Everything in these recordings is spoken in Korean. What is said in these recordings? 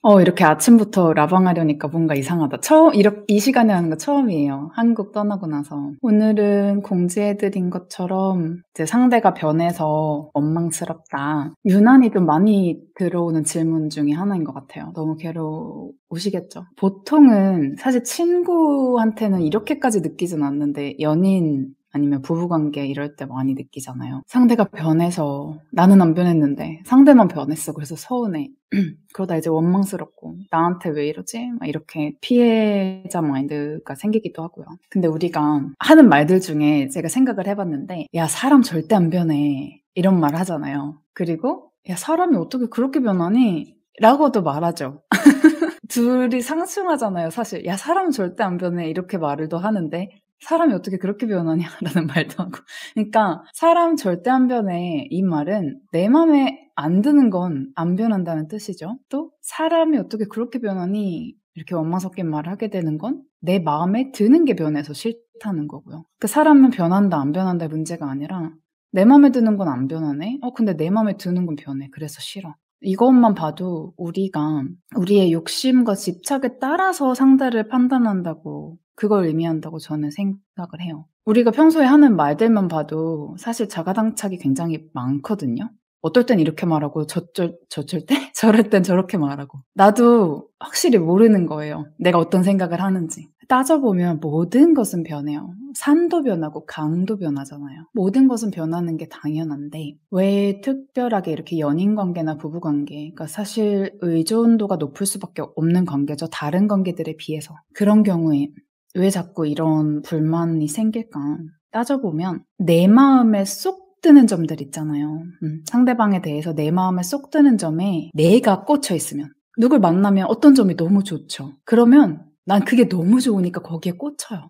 어, 이렇게 아침부터 라방하려니까 뭔가 이상하다. 처음, 이렇게, 이 시간에 하는 거 처음이에요. 한국 떠나고 나서. 오늘은 공지해드린 것처럼 이제 상대가 변해서 원망스럽다. 유난히 좀 많이 들어오는 질문 중에 하나인 것 같아요. 너무 괴로우시겠죠? 보통은 사실 친구한테는 이렇게까지 느끼진 않는데 연인, 아니면 부부관계 이럴 때 많이 느끼잖아요. 상대가 변해서 나는 안 변했는데 상대만 변했어. 그래서 서운해. 그러다 이제 원망스럽고 나한테 왜 이러지? 막 이렇게 피해자 마인드가 생기기도 하고요. 근데 우리가 하는 말들 중에 제가 생각을 해봤는데 야 사람 절대 안 변해 이런 말 하잖아요. 그리고 야 사람이 어떻게 그렇게 변하니? 라고도 말하죠. 둘이 상충하잖아요, 사실. 야, 사람 절대 안 변해. 이렇게 말을 도 하는데, 사람이 어떻게 그렇게 변하냐라는 말도 하고. 그러니까 사람 절대 안 변해 이 말은 내 마음에 안 드는 건 안 변한다는 뜻이죠. 또 사람이 어떻게 그렇게 변하니 이렇게 원망 섞인 말을 하게 되는 건 내 마음에 드는 게 변해서 싫다는 거고요. 그 사람은 변한다 안 변한다의 문제가 아니라 내 마음에 드는 건 안 변하네. 어 근데 내 마음에 드는 건 변해. 그래서 싫어. 이것만 봐도 우리가 우리의 욕심과 집착에 따라서 상대를 판단한다고 그걸 의미한다고 저는 생각을 해요. 우리가 평소에 하는 말들만 봐도 사실 자가당착이 굉장히 많거든요. 어떨 땐 이렇게 말하고 저쩔 저쩔 때 저럴 땐 저렇게 말하고 나도 확실히 모르는 거예요. 내가 어떤 생각을 하는지 따져보면 모든 것은 변해요. 산도 변하고 강도 변하잖아요. 모든 것은 변하는 게 당연한데 왜 특별하게 이렇게 연인 관계나 부부 관계 그러니까 사실 의존도가 높을 수밖에 없는 관계죠. 다른 관계들에 비해서 그런 경우에 왜 자꾸 이런 불만이 생길까? 따져보면 내 마음에 쏙 드는 점들 있잖아요. 음, 상대방에 대해서 내 마음에 쏙 드는 점에 내가 꽂혀 있으면 누굴 만나면 어떤 점이 너무 좋죠. 그러면 난 그게 너무 좋으니까 거기에 꽂혀요.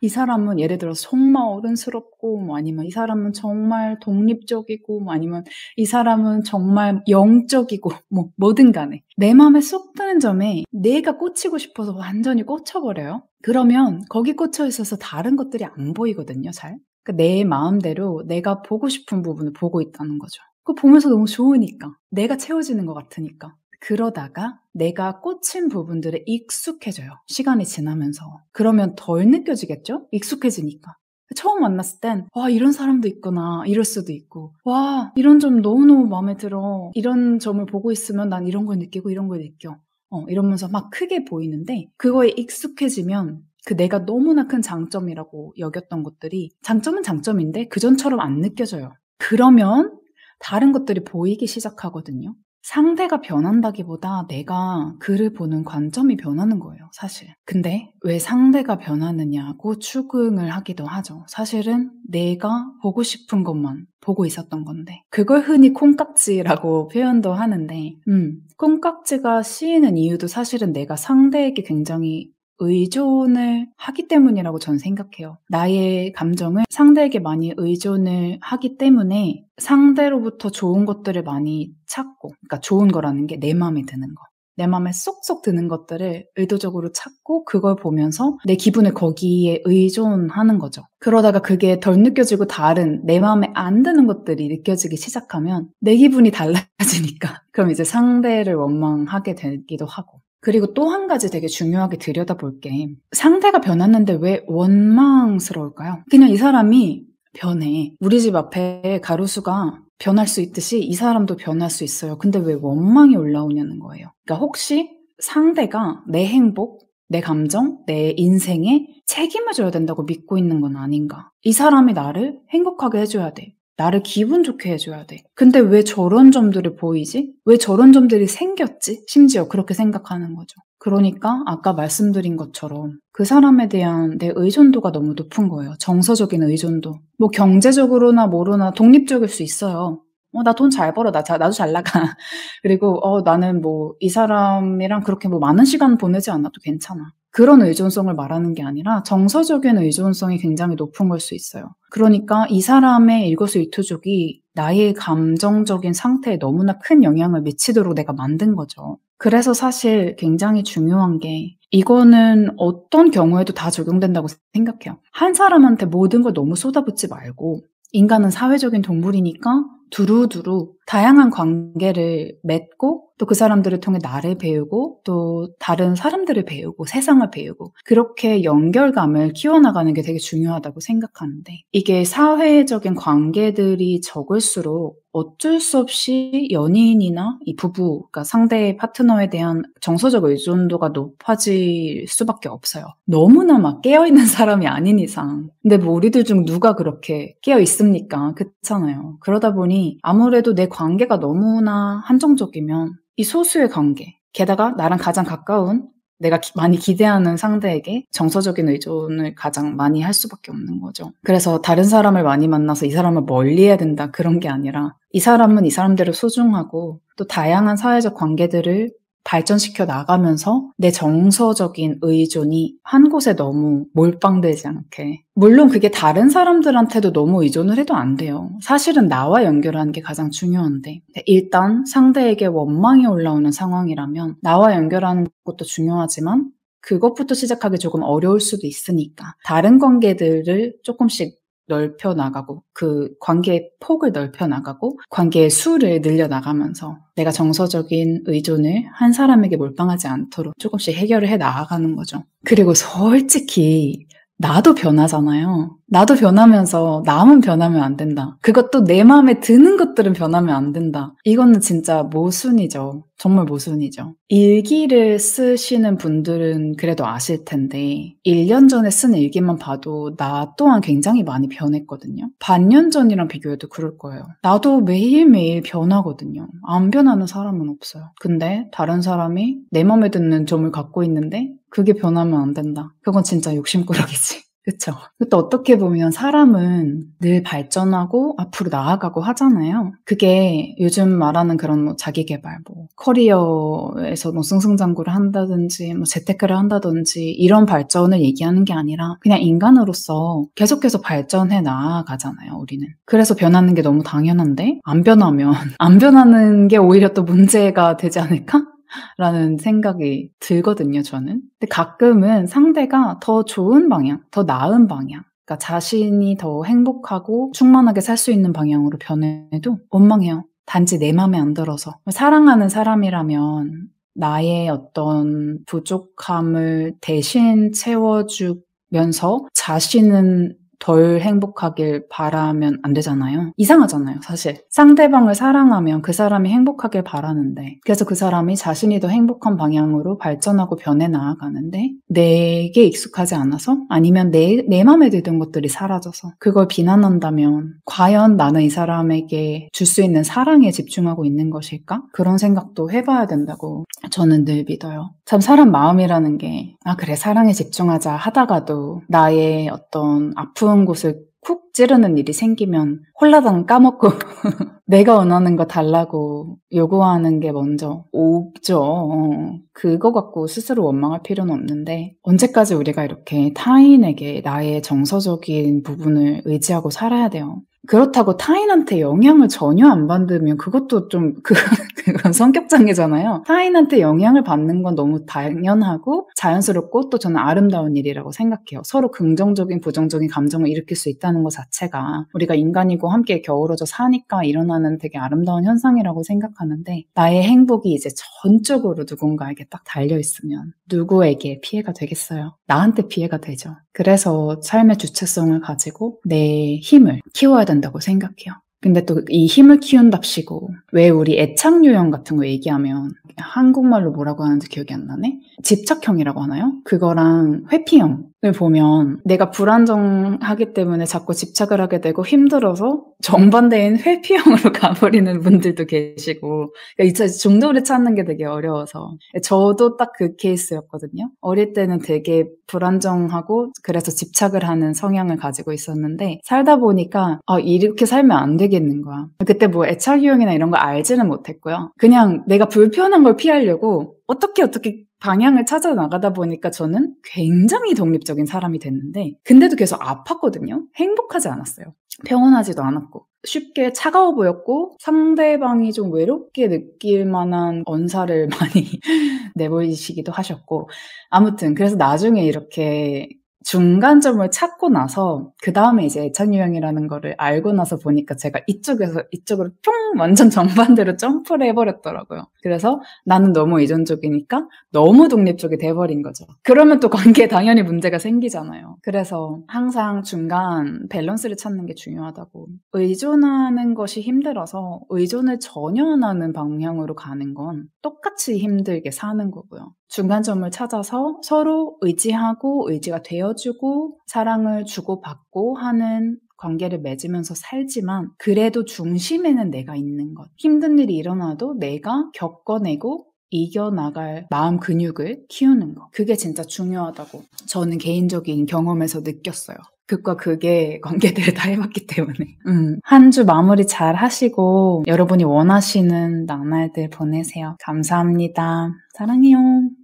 이 사람은 예를 들어 정말 어른스럽고, 뭐 아니면 이 사람은 정말 독립적이고, 뭐 아니면 이 사람은 정말 영적이고, 뭐 뭐든 간에. 내 마음에 쏙 드는 점에 내가 꽂히고 싶어서 완전히 꽂혀버려요. 그러면 거기 꽂혀 있어서 다른 것들이 안 보이거든요, 잘. 그러니까 내 마음대로 내가 보고 싶은 부분을 보고 있다는 거죠. 그거 보면서 너무 좋으니까. 내가 채워지는 것 같으니까. 그러다가 내가 꽂힌 부분들에 익숙해져요. 시간이 지나면서. 그러면 덜 느껴지겠죠? 익숙해지니까. 처음 만났을 땐, 와, 이런 사람도 있구나. 이럴 수도 있고, 와, 이런 점 너무너무 마음에 들어. 이런 점을 보고 있으면 난 이런 걸 느끼고 이런 걸 느껴. 어, 이러면서 막 크게 보이는데, 그거에 익숙해지면 그 내가 너무나 큰 장점이라고 여겼던 것들이 장점은 장점인데 그전처럼 안 느껴져요. 그러면 다른 것들이 보이기 시작하거든요. 상대가 변한다기보다 내가 그를 보는 관점이 변하는 거예요, 사실. 근데 왜 상대가 변하느냐고 추궁을 하기도 하죠. 사실은 내가 보고 싶은 것만 보고 있었던 건데. 그걸 흔히 콩깍지라고 표현도 하는데, 음, 콩깍지가 씌이는 이유도 사실은 내가 상대에게 굉장히 의존을 하기 때문이라고 저는 생각해요. 나의 감정을 상대에게 많이 의존을 하기 때문에 상대로부터 좋은 것들을 많이 찾고, 그러니까 좋은 거라는 게 내 마음에 드는 거. 내 마음에 쏙쏙 드는 것들을 의도적으로 찾고 그걸 보면서 내 기분을 거기에 의존하는 거죠. 그러다가 그게 덜 느껴지고 다른 내 마음에 안 드는 것들이 느껴지기 시작하면 내 기분이 달라지니까 그럼 이제 상대를 원망하게 되기도 하고 그리고 또 한 가지 되게 중요하게 들여다볼 게 상대가 변했는데 왜 원망스러울까요? 그냥 이 사람이 변해. 우리 집 앞에 가로수가 변할 수 있듯이 이 사람도 변할 수 있어요. 근데 왜 원망이 올라오냐는 거예요. 그러니까 혹시 상대가 내 행복, 내 감정, 내 인생에 책임을 져야 된다고 믿고 있는 건 아닌가. 이 사람이 나를 행복하게 해줘야 돼. 나를 기분 좋게 해줘야 돼. 근데 왜 저런 점들이 보이지? 왜 저런 점들이 생겼지? 심지어 그렇게 생각하는 거죠. 그러니까 아까 말씀드린 것처럼 그 사람에 대한 내 의존도가 너무 높은 거예요. 정서적인 의존도. 뭐 경제적으로나 뭐로나 독립적일 수 있어요. 어, 나 돈 잘 벌어. 나, 자, 나도 잘 나가. 그리고, 어, 나는 뭐, 이 사람이랑 그렇게 뭐 많은 시간 보내지 않아도 괜찮아. 그런 의존성을 말하는 게 아니라 정서적인 의존성이 굉장히 높은 걸 수 있어요. 그러니까 이 사람의 일거수일투족이 나의 감정적인 상태에 너무나 큰 영향을 미치도록 내가 만든 거죠. 그래서 사실 굉장히 중요한 게 이거는 어떤 경우에도 다 적용된다고 생각해요. 한 사람한테 모든 걸 너무 쏟아붓지 말고 인간은 사회적인 동물이니까 두루두루 다양한 관계를 맺고 또그 사람들을 통해 나를 배우고 또 다른 사람들을 배우고 세상을 배우고 그렇게 연결감을 키워나가는 게 되게 중요하다고 생각하는데 이게 사회적인 관계들이 적을수록 어쩔 수 없이 연인이나 이 부부, 그러니까 상대의 파트너에 대한 정서적 의존도가 높아질 수밖에 없어요. 너무나 막 깨어있는 사람이 아닌 이상. 근데 뭐 우리들 중 누가 그렇게 깨어있습니까? 그렇잖아요. 그러다 보니 아무래도 내 관계가 너무나 한정적이면 이 소수의 관계, 게다가 나랑 가장 가까운 내가 기, 많이 기대하는 상대에게 정서적인 의존을 가장 많이 할 수밖에 없는 거죠. 그래서 다른 사람을 많이 만나서 이 사람을 멀리 해야 된다 그런 게 아니라 이 사람은 이 사람대로 소중하고 또 다양한 사회적 관계들을 발전시켜 나가면서 내 정서적인 의존이 한 곳에 너무 몰빵되지 않게. 물론 그게 다른 사람들한테도 너무 의존을 해도 안 돼요. 사실은 나와 연결하는 게 가장 중요한데. 네, 일단 상대에게 원망이 올라오는 상황이라면 나와 연결하는 것도 중요하지만 그것부터 시작하기 조금 어려울 수도 있으니까 다른 관계들을 조금씩 넓혀 나가고 그 관계의 폭을 넓혀 나가고 관계의 수를 늘려 나가면서 내가 정서적인 의존을 한 사람에게 몰빵하지 않도록 조금씩 해결을 해 나가는 거죠. 그리고 솔직히 나도 변하잖아요. 나도 변하면서 남은 변하면 안 된다. 그것도 내 마음에 드는 것들은 변하면 안 된다. 이거는 진짜 모순이죠. 정말 모순이죠. 일기를 쓰시는 분들은 그래도 아실 텐데 1년 전에 쓴 일기만 봐도 나 또한 굉장히 많이 변했거든요. 반년 전이랑 비교해도 그럴 거예요. 나도 매일매일 변하거든요. 안 변하는 사람은 없어요. 근데 다른 사람이 내 마음에 드는 점을 갖고 있는데 그게 변하면 안 된다. 그건 진짜 욕심꾸러기지. 그렇죠. 그또 어떻게 보면 사람은 늘 발전하고 앞으로 나아가고 하잖아요. 그게 요즘 말하는 그런 뭐 자기 개발, 뭐 커리어에서 뭐 승승장구를 한다든지 뭐 재테크를 한다든지 이런 발전을 얘기하는 게 아니라 그냥 인간으로서 계속해서 발전해 나아가잖아요. 우리는. 그래서 변하는 게 너무 당연한데 안 변하면 안 변하는 게 오히려 또 문제가 되지 않을까? 라는 생각이 들거든요, 저는. 근데 가끔은 상대가 더 좋은 방향, 더 나은 방향, 그러니까 자신이 더 행복하고 충만하게 살 수 있는 방향으로 변해도 원망해요. 단지 내 마음에 안 들어서. 사랑하는 사람이라면 나의 어떤 부족함을 대신 채워주면서 자신은 덜 행복하길 바라면 안 되잖아요. 이상하잖아요, 사실. 상대방을 사랑하면 그 사람이 행복하길 바라는데, 그래서 그 사람이 자신이 더 행복한 방향으로 발전하고 변해 나아가는데, 내게 익숙하지 않아서, 아니면 내, 내 마음에 들던 것들이 사라져서, 그걸 비난한다면, 과연 나는 이 사람에게 줄 수 있는 사랑에 집중하고 있는 것일까? 그런 생각도 해봐야 된다고 저는 늘 믿어요. 참 사람 마음이라는 게, 아, 그래, 사랑에 집중하자 하다가도 나의 어떤 아픈 곳을 쿡 찌르는 일이 생기면 홀라당 까먹고 내가 원하는 거 달라고 요구하는 게 먼저 오죠. 어, 그거 갖고 스스로 원망할 필요는 없는데 언제까지 우리가 이렇게 타인에게 나의 정서적인 부분을 의지하고 살아야 돼요. 그렇다고 타인한테 영향을 전혀 안 받으면 그것도 좀그 그건 성격 장애잖아요. 타인한테 영향을 받는 건 너무 당연하고 자연스럽고 또 저는 아름다운 일이라고 생각해요. 서로 긍정적인 부정적인 감정을 일으킬 수 있다는 것 자체가 우리가 인간이고 함께 겨울어져 사니까 일어나는 되게 아름다운 현상이라고 생각하는데 나의 행복이 이제 전적으로 누군가에게 딱 달려 있으면 누구에게 피해가 되겠어요? 나한테 피해가 되죠. 그래서 삶의 주체성을 가지고 내 힘을 키워야 된다고 생각해요. 근데 또 이 힘을 키운답시고 왜 우리 애착 유형 같은 거 얘기하면 한국말로 뭐라고 하는지 기억이 안 나네. 집착형이라고 하나요? 그거랑 회피형을 보면 내가 불안정하기 때문에 자꾸 집착을 하게 되고 힘들어서 정반대인 회피형으로 가버리는 분들도 계시고 그러니까 중도를 찾는 게 되게 어려워서 저도 딱 그 케이스였거든요. 어릴 때는 되게 불안정하고 그래서 집착을 하는 성향을 가지고 있었는데 살다 보니까 아 이렇게 살면 안 되겠 선택이 는 거야. 그때 뭐 애착 유형이나 이런 걸 알지는 못했고요. 그냥 내가 불편한 걸 피하려고 어떻게 어떻게 방향을 찾아 나가다 보니까 저는 굉장히 독립적인 사람이 됐는데, 근데도 계속 아팠거든요. 행복하지 않았어요. 평온하지도 않았고. 쉽게 차가워 보였고 상대방이 좀 외롭게 느낄 만한 언사를 많이 내보이시기도 하셨고 아무튼 그래서 나중에 이렇게 중간점을 찾고 나서 그 다음에 이제 애착 유형이라는 거를 알고 나서 보니까 제가 이쪽에서 이쪽으로 뿅 완전 정반대로 점프를 해버렸더라고요. 그래서 나는 너무 의존적이니까 너무 독립적이 돼버린 거죠. 그러면 또 관계에 당연히 문제가 생기잖아요. 그래서 항상 중간 밸런스를 찾는 게 중요하다고. 의존하는 것이 힘들어서 의존을 전혀 안 하는 방향으로 가는 건 똑같이 힘들게 사는 거고요. 중간점을 찾아서 서로 의지하고 의지가 되어주고 사랑을 주고받고 하는 관계를 맺으면서 살지만 그래도 중심에는 내가 있는 것. 힘든 일이 일어나도 내가 겪어내고 이겨나갈 마음 근육을 키우는 것. 그게 진짜 중요하다고 저는 개인적인 경험에서 느꼈어요. 그과 그게 관계들을 다 해봤기 때문에. 음. 한주 마무리 잘 하시고 여러분이 원하시는 낭날들 보내세요. 감사합니다. 사랑해요.